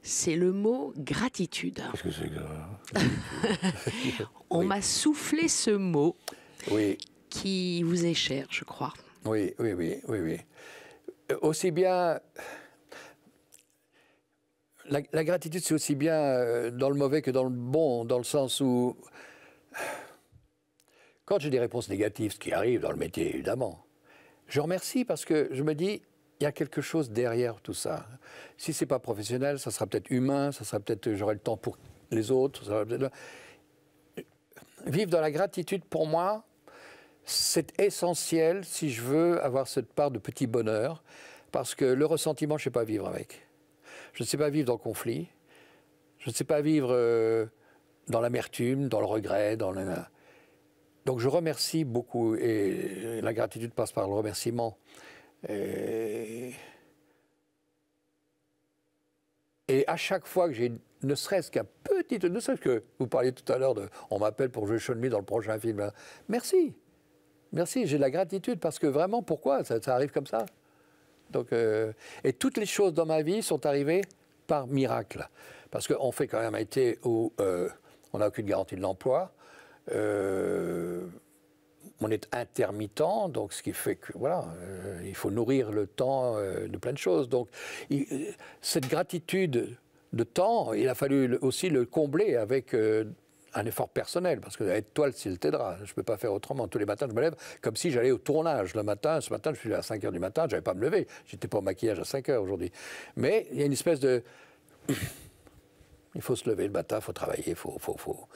S1: c'est le mot gratitude. Qu'est-ce que c'est que ça
S2: hein
S1: On m'a soufflé ce mot oui. qui vous
S2: est cher, je crois. Oui, oui, oui, oui, oui. Euh, aussi bien. La, la gratitude, c'est aussi bien euh, dans le mauvais que dans le bon, dans le sens où. Quand j'ai des réponses négatives, ce qui arrive dans le métier, évidemment, je remercie parce que je me dis, il y a quelque chose derrière tout ça. Si c'est pas professionnel, ça sera peut-être humain, ça sera peut-être j'aurai le temps pour les autres. Vivre dans la gratitude, pour moi, c'est essentiel si je veux avoir cette part de petit bonheur, parce que le ressentiment, je ne sais pas vivre avec. Je ne sais pas vivre dans le conflit. Je ne sais pas vivre euh, dans l'amertume, dans le regret, dans Donc je remercie beaucoup, et la gratitude passe par le remerciement. Et, à chaque fois que j'ai, ne serait-ce qu'un petit, ne serait-ce que, vous parliez tout à l'heure de, on m'appelle pour jouer Sean dans le prochain film. Hein. Merci, merci, j'ai de la gratitude parce que vraiment, pourquoi ça, arrive comme ça Donc, euh, et toutes les choses dans ma vie sont arrivées par miracle, parce qu'on fait quand même un été où euh, on n'a aucune garantie de l'emploi. Euh, on est intermittent, donc ce qui fait que voilà, euh, il faut nourrir le temps euh, de plein de choses. Donc euh, cette gratitude de temps, il a fallu aussi le combler avec un effort personnel, parce que être toile, s'il t'aidera. Je ne peux pas faire autrement. Tous les matins, je me lève comme si j'allais au tournage. Le matin, ce matin, je suis là à 5 h du matin, je n'avais pas à me lever. J'étais pas au maquillage à 5 h aujourd'hui. Mais il y a une espèce de. Il faut se lever le matin, il faut travailler, il faut, faut, faut.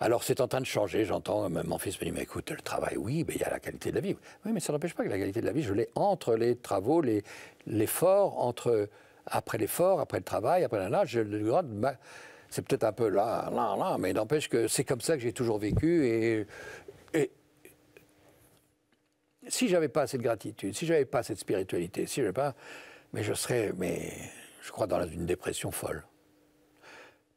S2: Alors c'est en train de changer, j'entends, euh, mon fils me dit, mais écoute, le travail, oui, mais il y a la qualité de la vie. Oui, mais ça n'empêche pas que la qualité de la vie, je l'ai entre les travaux, l'effort, entre, après l'effort, après le travail, après la je le bah, C'est peut-être un peu là, là, là, mais n'empêche que c'est comme ça que j'ai toujours vécu et, et si j'avais pas cette gratitude, si j'avais pas cette spiritualité, si j'avais pas, mais je serais, mais je crois dans une dépression folle.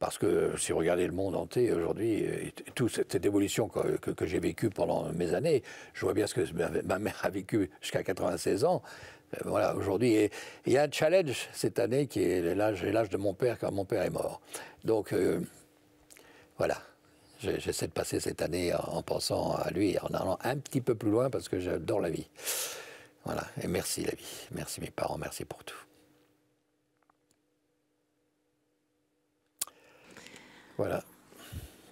S2: Parce que si vous regardez le monde entier aujourd'hui, toute cette évolution que, j'ai vécue pendant mes années, je vois bien ce que ma, mère a vécu jusqu'à 96 ans. Euh, voilà, aujourd'hui, il y a un challenge cette année qui est l'âge, de mon père quand mon père est mort. Donc, euh, voilà. J'essaie de passer cette année en pensant à lui, en allant un petit peu plus loin parce que j'adore la vie. Voilà. Et merci la vie. Merci mes parents. Merci pour tout. Voilà.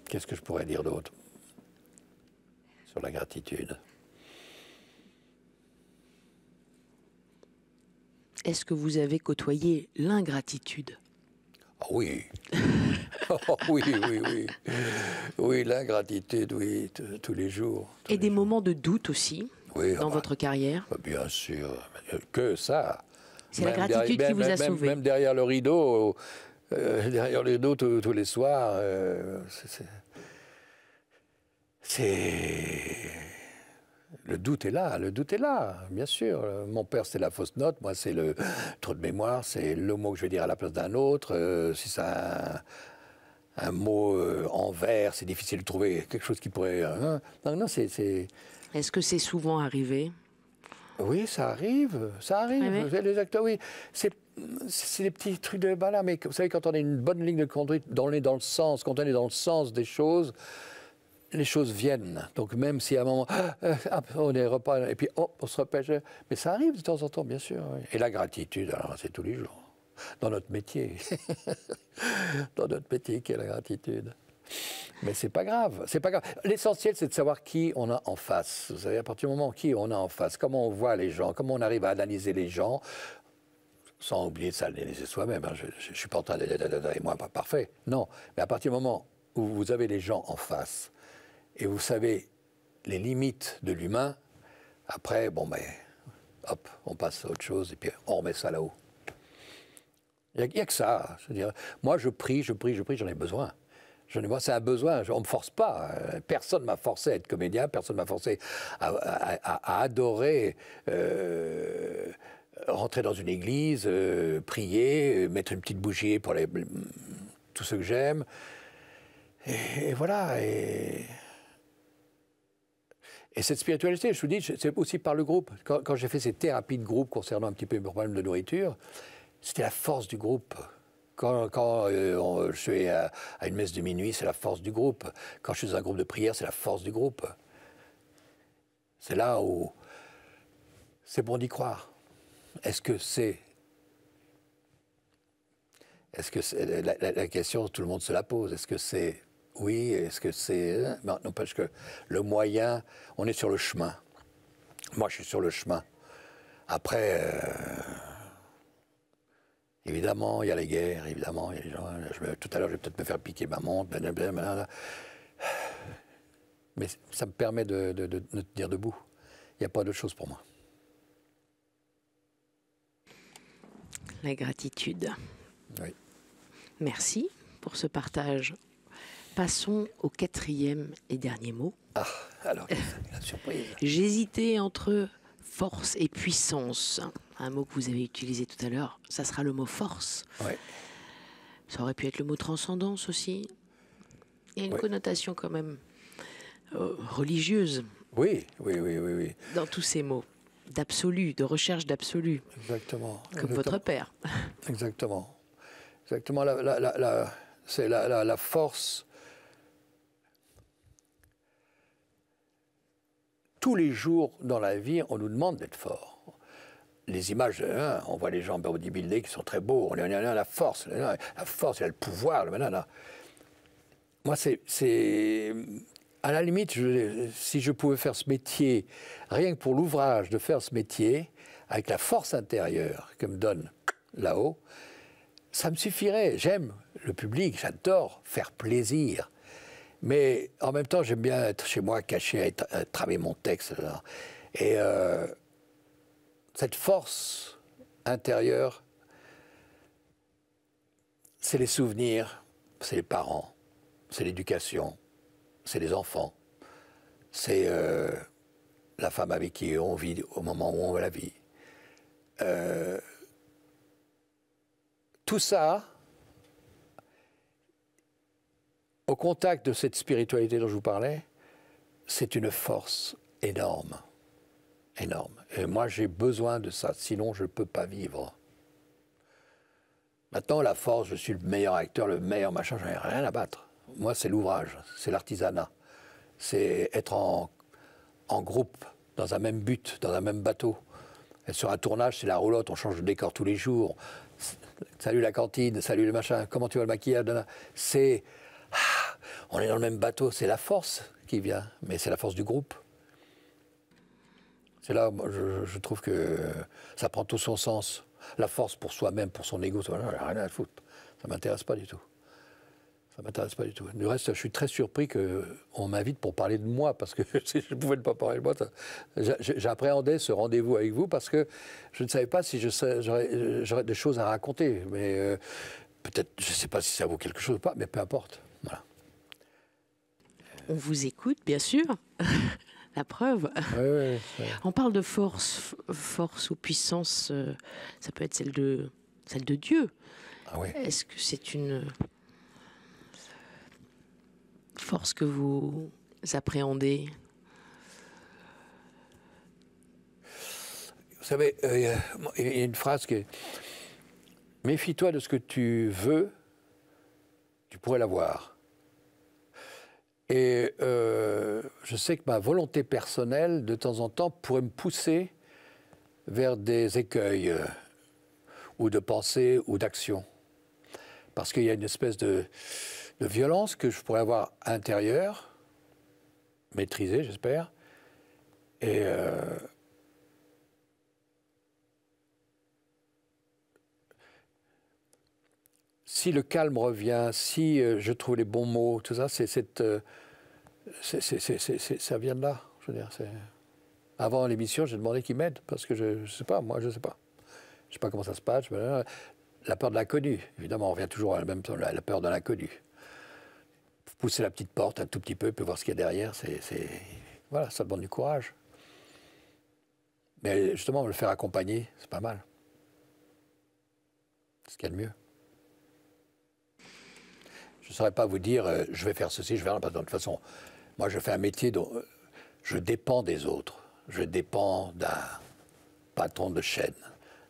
S2: Qu'est-ce que je pourrais dire d'autre sur la gratitude
S1: Est-ce que vous avez côtoyé l'ingratitude
S2: ah oui. Oh oui, oui, oui. Oui, l'ingratitude, oui, tous les jours.
S1: Et des moments de doute
S2: aussi dans votre carrière bah, Bien sûr, que ça.
S1: C'est la gratitude qui vous a sauvé.
S2: Même derrière le rideau, euh, derrière les dos tous, les soirs. Euh, c'est. Le doute est là, le doute est là, bien sûr. Mon père, c'est la fausse note, moi, c'est le trop de mémoire, c'est le mot que je vais dire à la place d'un autre. Euh, si ça un mot en vers, c'est difficile de trouver quelque chose qui pourrait. Hein, hein. non, non, c'est. Est... ce que c'est souvent arrivé Oui, ça arrive, ça arrive. Les ah acteurs, oui c'est des petits trucs de bas mais vous savez, quand on a une bonne ligne de conduite, dans, dans le sens, quand on est dans le sens des choses, les choses viennent. Donc même si à un moment, euh, on est repas, et puis oh, on se repêche. Mais ça arrive de temps en temps, bien sûr. Et la gratitude, alors c'est tous les jours. Dans notre métier. dans notre métier, qu'est la gratitude. Mais c'est pas grave, c'est pas grave. L'essentiel, c'est de savoir qui on a en face. Vous savez, à partir du moment qui on a en face, comment on voit les gens, comment on arrive à analyser les gens, sans oublier de s'analyser soi-même. Hein. Je ne suis pas en train de et moi pas parfait. Non, mais à partir du moment où vous avez les gens en face et vous savez les limites de l'humain, après, bon, mais ben, hop, on passe à autre chose et puis on remet ça là-haut. Il n'y a, que ça. dire, moi, je prie, je prie, je prie, j'en ai besoin. Je moi, c'est un besoin. on ne me force pas. Hein. Personne m'a forcé à être comédien. Personne m'a forcé à, à, adorer euh, rentrer dans une église, euh, prier, euh, mettre une petite bougie pour les, tout ce que j'aime. Et, voilà. Et, et, cette spiritualité, je vous dis, c'est aussi par le groupe. Quand, j'ai fait ces thérapies de groupe concernant un petit peu mes problèmes de nourriture, c'était la force du groupe. Quand, quand euh, je suis à, à, une messe de minuit, c'est la force du groupe. Quand je suis dans un groupe de prière, c'est la force du groupe. C'est là où c'est bon d'y croire. Est-ce que c'est. Est-ce que la, question, tout le monde se la pose. Est-ce que c'est. Oui, est-ce que c'est. Hein? Non, Parce que le moyen, on est sur le chemin. Moi, je suis sur le chemin. Après. Euh, évidemment, il y a les guerres, évidemment, il y a les tout à l'heure, je vais peut-être me faire piquer ma montre, Mais ça me permet de, de, de tenir debout. Il n'y a pas d'autre chose pour moi.
S1: la gratitude. Oui. Merci pour ce partage. Passons au quatrième et dernier mot. Ah,
S2: alors, la surprise.
S1: J'hésitais entre force et puissance. Un mot que vous avez utilisé tout à l'heure, ça sera le mot force. Ça aurait pu être le mot transcendance aussi. Il y a une connotation quand même euh, religieuse. Oui, oui, oui, oui, oui. Dans tous ces mots d'absolu, de recherche d'absolu.
S2: Exactement. Comme votre père. Exactement. Exactement. c'est la, force. Tous les jours dans la vie, on nous demande d'être fort. Les images, hein, on voit les gens bodybuildés qui sont très beaux, on a la force, la force, il y a le pouvoir. Moi, c'est à la limite, si je pouvais faire ce métier, rien que pour l'ouvrage de faire ce métier, avec la force intérieure que me donne là-haut, ça me suffirait. J'aime le public, j'adore faire plaisir. Mais en même temps, j'aime bien être chez moi, caché, à travailler mon texte. Et euh, cette force intérieure, c'est les souvenirs, c'est les parents, c'est l'éducation, c'est les enfants, c'est euh, la femme avec qui on vit au moment où on la vie. Euh, tout ça, au contact de cette spiritualité dont je vous parlais, c'est une force énorme. Énorme. Et moi, j'ai besoin de ça, sinon je ne peux pas vivre. Maintenant, la force, je suis le meilleur acteur, le meilleur machin, je n'ai rien à battre moi, c'est l'ouvrage, c'est l'artisanat. C'est être en, en, groupe, dans un même but, dans un même bateau. sur un tournage, c'est la roulotte, on change de décor tous les jours. Salut la cantine, salut le machin, comment tu vois le maquillage C'est. Ah, on est dans le même bateau, c'est la force qui vient, mais c'est la force du groupe. C'est là, je, je, trouve que ça prend tout son sens. La force pour soi-même, pour son ego, ça rien à foutre. Ça m'intéresse pas du tout. Ça ne m'intéresse pas du tout. Du reste, je suis très surpris qu'on m'invite pour parler de moi, parce que si je ne pouvais pas parler de moi, j'appréhendais ce rendez-vous avec vous, parce que je ne savais pas si j'aurais des choses à raconter. Mais euh, peut-être, je ne sais pas si ça vaut quelque chose ou pas, mais peu importe.
S1: On vous écoute, bien sûr. La preuve. On parle de force, force ou puissance. Euh, ça peut être celle de, celle de Dieu. Ah Est-ce que c'est une force que vous appréhendez
S2: Vous savez, euh, il y a une phrase qui est Méfie-toi de ce que tu veux, tu pourrais l'avoir. Et euh, je sais que ma volonté personnelle, de temps en temps, pourrait me pousser vers des écueils, euh, ou de pensée, ou d'action. Parce qu'il y a une espèce de de violence que je pourrais avoir intérieure, maîtrisée, j'espère, et. Euh, si le calme revient, si euh, je trouve les bons mots, tout ça, c'est cette. Euh, ça vient de là, je veux dire. Avant l'émission, j'ai demandé qu'ils m'aident, parce que je ne sais pas, moi, je sais pas. Je ne sais pas comment ça se passe. La peur de l'inconnu, évidemment, on revient toujours à la, même, chose, la peur de l'inconnu pousser la petite porte un tout petit peu, puis voir ce qu'il y a derrière, c'est, voilà, ça demande du courage. Mais justement, le faire accompagner, c'est pas mal. C'est ce qu'il y a de mieux. Je ne saurais pas vous dire, euh, je vais faire ceci, je vais faire De toute façon, moi, je fais un métier dont euh, je dépends des autres. Je dépends d'un patron de chaîne,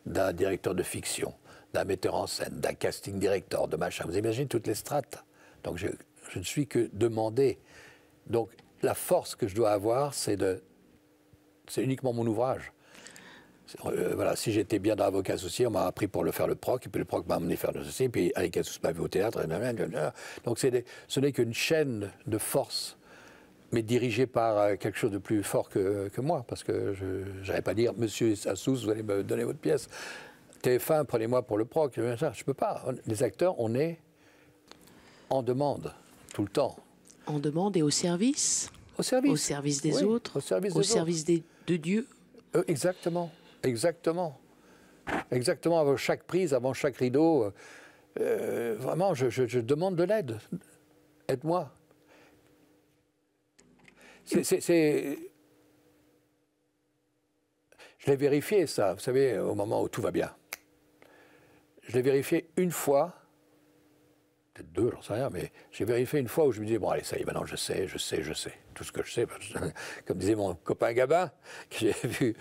S2: d'un directeur de fiction, d'un metteur en scène, d'un casting director, de machin. Vous imaginez toutes les strates. Donc, je ne suis que demandé. Donc la force que je dois avoir, c'est de, c'est uniquement mon ouvrage. Euh, voilà, si j'étais bien dans avocat associé, on m'a appris pour le faire le proc, et puis le proc m'a amené faire le associé, puis avec Asus m'a vu au théâtre, donc ce n'est qu'une chaîne de force, mais dirigée par euh, quelque chose de plus fort que, que moi, parce que je n'allais pas dire, monsieur Assous, vous allez me donner votre pièce, TF1, prenez-moi pour le proc, je ne peux pas. Les acteurs, on est en demande tout le temps.
S1: En demande et au service Au service. Au service des autres Au service,
S2: de Dieu euh, Exactement, exactement. Exactement, avant chaque prise, avant chaque rideau, euh, euh, vraiment, je, demande de l'aide. Aide-moi. C'est. Je l'ai vérifié, ça, vous savez, au moment où tout va bien. Je l'ai vérifié une fois deux, j'en sais rien, mais j'ai vérifié une fois où je me disais, bon allez, ça y est, maintenant je sais, je sais, je sais, tout ce que je sais, comme disait mon copain Gabin, que j'ai vu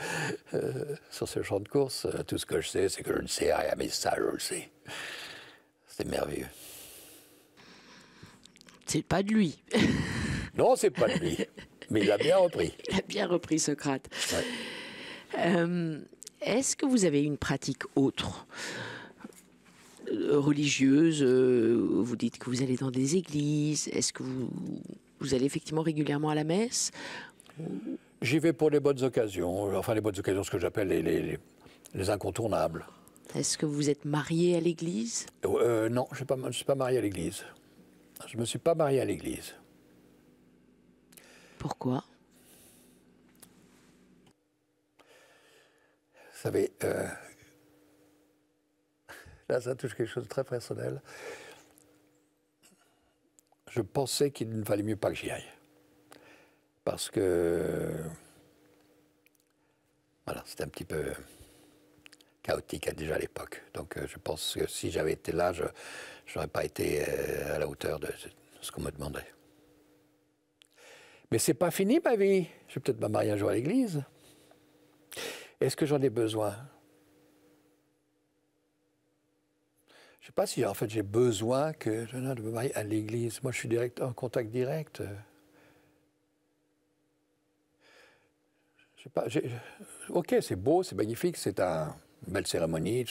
S2: euh, sur ce champ de course, euh, tout ce que je sais, c'est que je ne sais rien, mais ça, je le sais. C'était merveilleux. C'est pas de lui. non, c'est pas de lui, mais il a bien repris. Il a bien repris Socrate.
S1: Euh, est-ce que vous avez une pratique autre euh, religieuse euh, Vous dites que vous allez dans des églises. Est-ce que
S2: vous, allez effectivement régulièrement à la messe J'y vais pour les bonnes occasions, enfin les bonnes occasions, ce que j'appelle les, incontournables.
S1: Est-ce que vous êtes
S2: marié à l'église euh, Non, je ne suis, pas marié à l'église. Je ne me suis pas marié à l'église. Pourquoi Vous savez, Là, ça touche quelque chose de très personnel. Je pensais qu'il ne valait mieux pas que j'y aille. Parce que. Voilà, c'était un petit peu chaotique déjà à l'époque. Donc euh, je pense que si j'avais été là, je n'aurais pas été euh, à la hauteur de ce qu'on me demandait. Mais c'est pas fini ma vie. Je vais peut-être me marier un jour à l'église. Est-ce que j'en ai besoin Je ne sais pas si en fait j'ai besoin que me marier à l'église. Moi, je suis direct, en contact direct. Euh, je sais pas. Ok, c'est beau, c'est magnifique, c'est un, une belle cérémonie,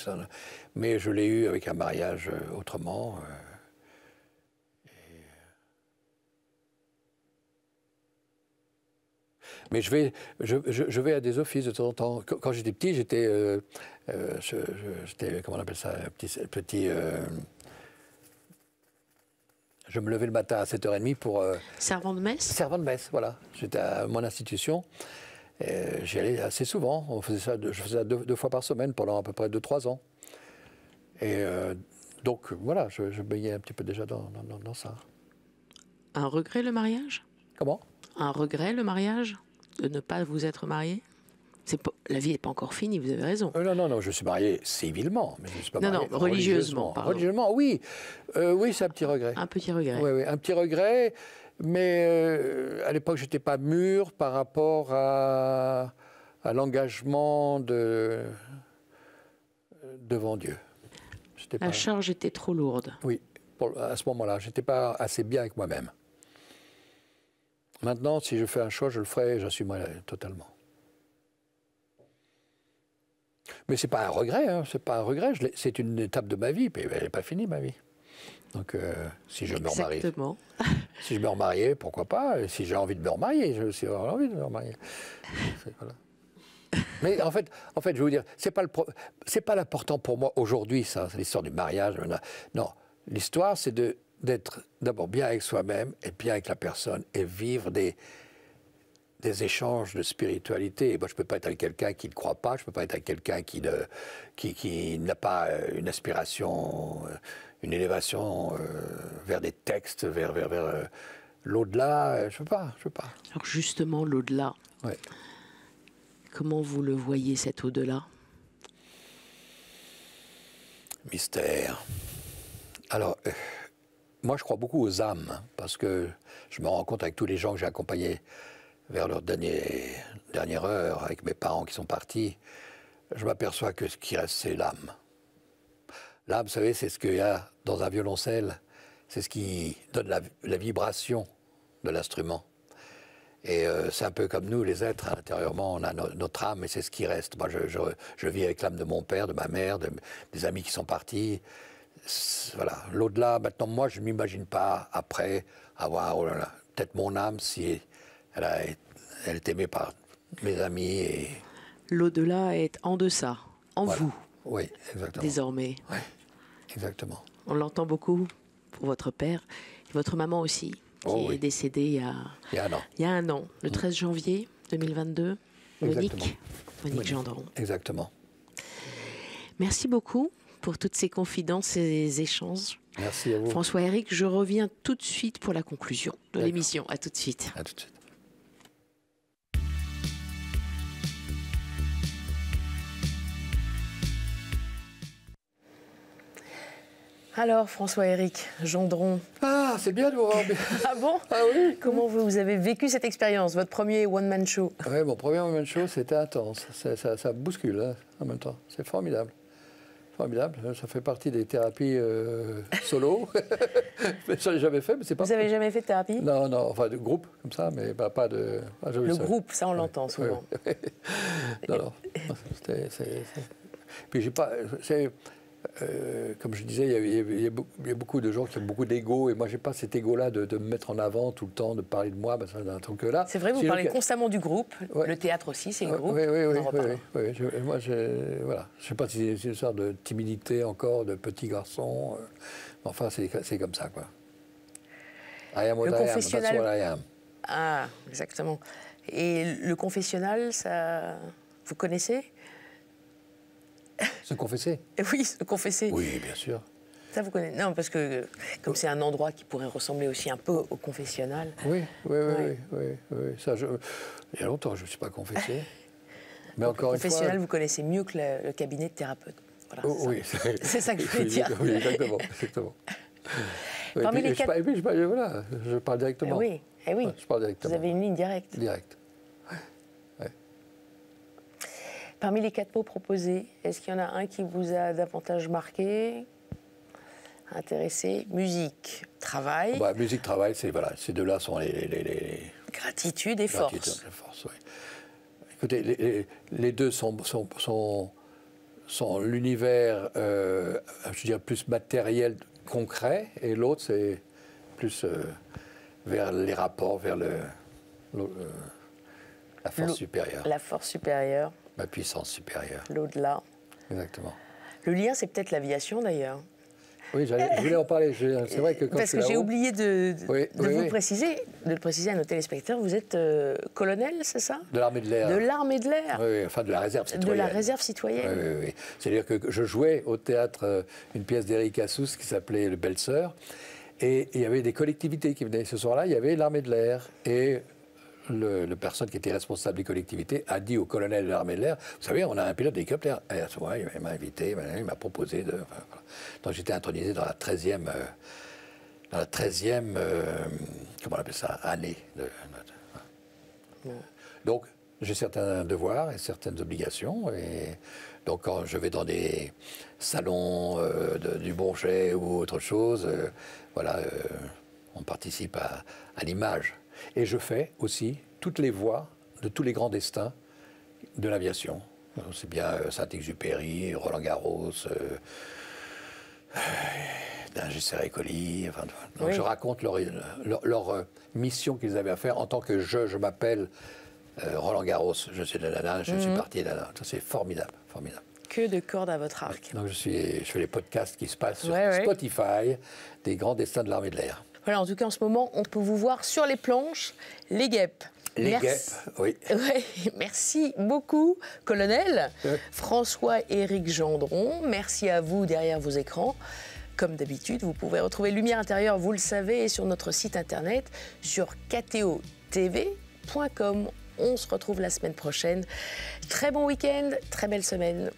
S2: mais je l'ai eu avec un mariage euh, autrement. Euh, Mais je vais, je, vais à des offices de temps en temps. Quand j'étais petit, j'étais, euh, euh, j'étais, comment on appelle ça, petit, petit euh, je me levais le matin à 7h30 pour... servant de messe Servant de messe, voilà. J'étais à mon institution. J'y allais assez souvent. On faisait ça, je faisais ça deux, fois par semaine pendant à peu près 2-3 ans. Et donc voilà, je, me baignais un petit peu déjà dans ça.
S1: Un regret le mariage Comment Un regret le mariage de ne pas vous être marié
S2: pas, la vie n'est pas encore finie, vous avez raison. Euh, non, non, non, je suis marié civilement, mais je suis pas non, marié. Non, religieusement. Religieusement, oui. Euh, oui, c'est un petit regret. Un petit regret. Oui, oui, un petit regret, mais euh, à l'époque, je n'étais pas mûr par rapport à, à l'engagement de, devant Dieu. La charge était trop lourde. Oui, à ce moment-là, je n'étais pas assez bien avec moi-même. Maintenant, si je fais un choix, je le ferai, j'assumerai totalement. Mais ce n'est pas un regret, c'est pas un regret. Hein, c'est une étape de ma vie, mais elle n'est pas finie, ma vie. Donc, euh, si je me remarie. Exactement. si je me remarie, pourquoi pas Si j'ai envie de me remarier, j'ai aussi envie de me remarier. Mais en fait, en fait, je vais vous dire, c'est pas le c'est pas l'important pour moi aujourd'hui, ça, l'histoire du mariage. Non, l'histoire, c'est de d'être d'abord bien avec soi-même et bien avec la personne et vivre des, des échanges de spiritualité. moi, je ne peux pas être avec quelqu'un qui ne croit pas, je ne peux pas être avec quelqu'un qui, ne, qui, qui n'a pas euh, une aspiration, euh, une élévation euh, vers des textes, vers, vers, vers l'au-delà. Je ne peux pas, je pas. justement, l'au-delà,
S1: comment vous le voyez cet au-delà
S2: Mystère. Alors... Moi, je crois beaucoup aux âmes, hein, parce que je me rends compte avec tous les gens que j'ai accompagnés vers leur dernier, dernière heure, avec mes parents qui sont partis, je m'aperçois que ce qui reste, c'est l'âme. L'âme, vous savez, c'est ce qu'il y a dans un violoncelle, c'est ce qui donne la, vibration de l'instrument. Et euh, c'est un peu comme nous, les êtres, hein, intérieurement, on a notre âme et c'est ce qui reste. Moi, je, je, vis avec l'âme de mon père, de ma mère, des amis qui sont partis voilà, l'au-delà, maintenant, moi, je ne m'imagine pas après avoir, oh peut-être mon âme, si elle, est aimée par mes amis.
S1: L'au-delà est en deçà, en
S2: vous. Oui,
S1: exactement. Désormais. Oui, exactement. On l'entend beaucoup pour votre père, et votre maman aussi, qui oh est décédée il y, a, il y a un an. le 13 mm. janvier 2022.
S2: Monique Gendron. Exactement.
S1: Merci beaucoup pour toutes ces confidences et ces échanges.
S2: Merci à vous. François
S1: Eric, je reviens tout de suite pour la conclusion de l'émission. À tout de suite. À tout de suite. Alors, François-Éric Gendron. Ah, c'est bien, voir. ah bon Ah oui Comment vous, avez vécu cette expérience, votre premier one-man show
S2: Oui, mon premier one-man show, c'était intense. Ça, bouscule, hein, en même temps. C'est formidable. Formidable. Ça fait partie des thérapies euh, solo. mais ça, l'ai jamais fait, mais c'est pas. Vous n'avez jamais fait de thérapie Non, non. Enfin, de groupe comme ça, mais pas de. le groupe, ça, on l'entend souvent. non, non. Puis j'ai pas. Euh, comme je disais, il y, a beaucoup de gens qui ont beaucoup d'ego, et moi, j'ai pas cet ego-là de, me mettre en avant tout le temps, de parler de moi, ben, un truc là. C'est vrai, vous parlez constamment
S1: du groupe, le théâtre aussi, c'est le groupe. Oui, oui, oui.
S2: oui, Je, moi, voilà. sais pas si c'est une sorte de timidité encore, de petit garçon. Euh, mais enfin, c'est comme ça, quoi. le I
S1: Ah, exactement. Et le confessionnal, ça, vous connaissez se confesser Oui, se confesser. Oui, bien sûr. Ça, vous connaissez Non, parce que comme c'est un endroit qui pourrait ressembler aussi un peu au
S2: confessionnal. Oui, oui, oui, oui. oui, Ça, Il y a longtemps, je ne me suis pas confessé. Mais encore le confessionnal, vous
S1: connaissez mieux que le, cabinet de thérapeute. Oh, oui, c'est ça que je voulais dire. Oui, exactement.
S2: exactement. Parmi les je, parle, je, parle, directement. oui, eh oui. Vous avez une ligne directe. Directe.
S1: Parmi les quatre mots proposés, est-ce qu'il y en a un qui vous a davantage marqué
S2: Intéressé
S1: Musique,
S2: travail bah, Musique, travail, c'est voilà, ces deux-là sont les, Gratitude et Gratitude, Et force oui. Écoutez, les, deux sont, sont, sont, l'univers, euh, je dirais, plus matériel, concret, et l'autre, c'est plus euh, vers les rapports, vers le, euh, la force supérieure. La force
S1: supérieure.
S2: Ma puissance supérieure. L'au-delà. Exactement.
S1: Le lien, c'est peut-être l'aviation d'ailleurs.
S2: Oui, je voulais en parler. C'est vrai que quand Parce que j'ai oublié
S1: de, vous préciser, de le préciser à nos téléspectateurs, vous êtes euh, colonel, c'est ça
S2: De l'armée de l'air. De l'armée de l'air. Oui, enfin de la réserve citoyenne. De la réserve
S1: citoyenne.
S2: Oui, oui, C'est-à-dire que je jouais au théâtre euh, une pièce d'Éric Assous qui s'appelait Le Belle Sœur. Et il y avait des collectivités qui venaient. Ce soir-là, il y avait l'armée de l'air. Et le, personne qui était responsable des collectivités a dit au colonel de l'armée de l'air, vous savez, on a un pilote d'hélicoptère. Et il m'a invité, il m'a proposé de... Donc j'étais intronisé dans la 13e... Euh, dans la 13e... Euh, comment on appelle ça Année. donc, j'ai certains devoirs et certaines obligations. Et donc, quand je vais dans des salons euh, de, du Bourget ou autre chose, voilà, on participe à, à l'image et je fais aussi toutes les voix de tous les grands destins de l'aviation. Euh, c'est bien euh, Saint-Exupéry, Roland Garros, euh, euh, Enfin, Je raconte leur, euh, mission qu'ils avaient à faire en tant que je, je m'appelle Roland Garros, je suis de nana. je suis mhm. parti Ça C'est formidable, formidable.
S1: Que de cordes à votre arc.
S2: Donc je, fais les podcasts qui se passent sur Spotify, des grands destins de l'armée de l'air
S1: en tout cas, en ce moment, on peut vous voir sur les planches, les guêpes. Les guêpes, oui. merci beaucoup, colonel. Euh. François-Éric Gendron, merci à vous derrière vos écrans. Comme d'habitude, vous pouvez retrouver Lumière intérieure, vous le savez, sur notre site internet, sur kto.tv.com. On se retrouve la semaine prochaine. Très bon week-end, très belle semaine.